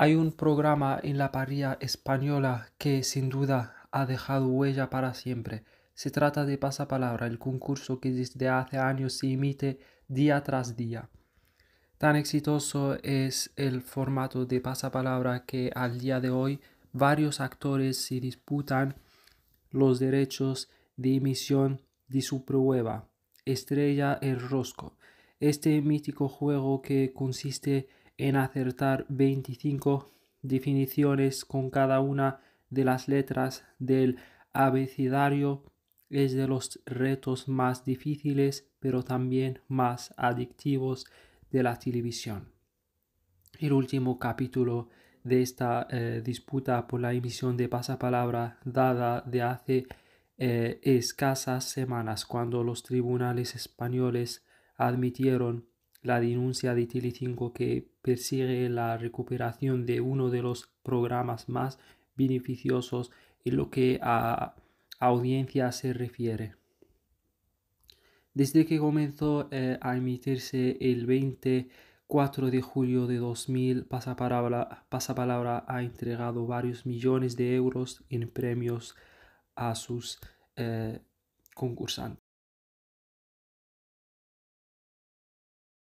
Hay un programa en la parrilla española que sin duda ha dejado huella para siempre. Se trata de Pasapalabra, el concurso que desde hace años se emite día tras día. Tan exitoso es el formato de Pasapalabra que al día de hoy varios actores se disputan los derechos de emisión de su prueba, Estrella el Rosco. Este mítico juego que consiste en acertar 25 definiciones con cada una de las letras del abecedario es de los retos más difíciles, pero también más adictivos de la televisión. El último capítulo de esta eh, disputa por la emisión de pasapalabra dada de hace eh, escasas semanas cuando los tribunales españoles admitieron la denuncia de 5 que persigue la recuperación de uno de los programas más beneficiosos en lo que a audiencia se refiere. Desde que comenzó eh, a emitirse el 24 de julio de 2000, Pasapalabra, Pasapalabra ha entregado varios millones de euros en premios a sus eh, concursantes.